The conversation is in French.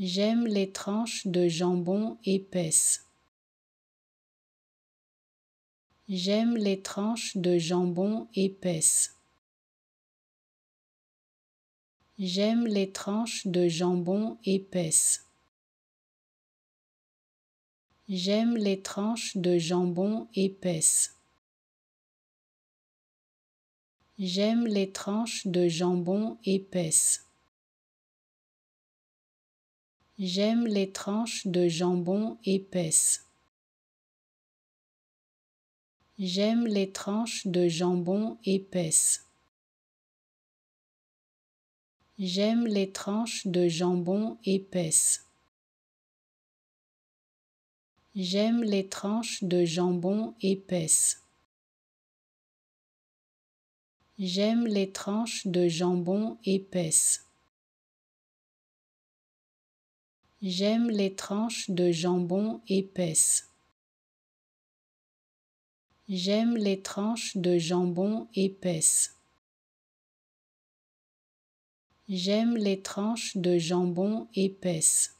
J'aime les tranches de jambon épaisses. J'aime les tranches de jambon épaisses. J'aime les tranches de jambon épaisses. J'aime les tranches de jambon épaisses. J'aime les tranches de jambon épaisses. J'aime les tranches de jambon épaisses. J'aime les tranches de jambon épaisses. J'aime les tranches de jambon épaisses. J'aime les tranches de jambon épaisses. J'aime les tranches de jambon épaisses. J'aime les tranches de jambon épaisses. J'aime les tranches de jambon épaisses. J'aime les tranches de jambon épaisses.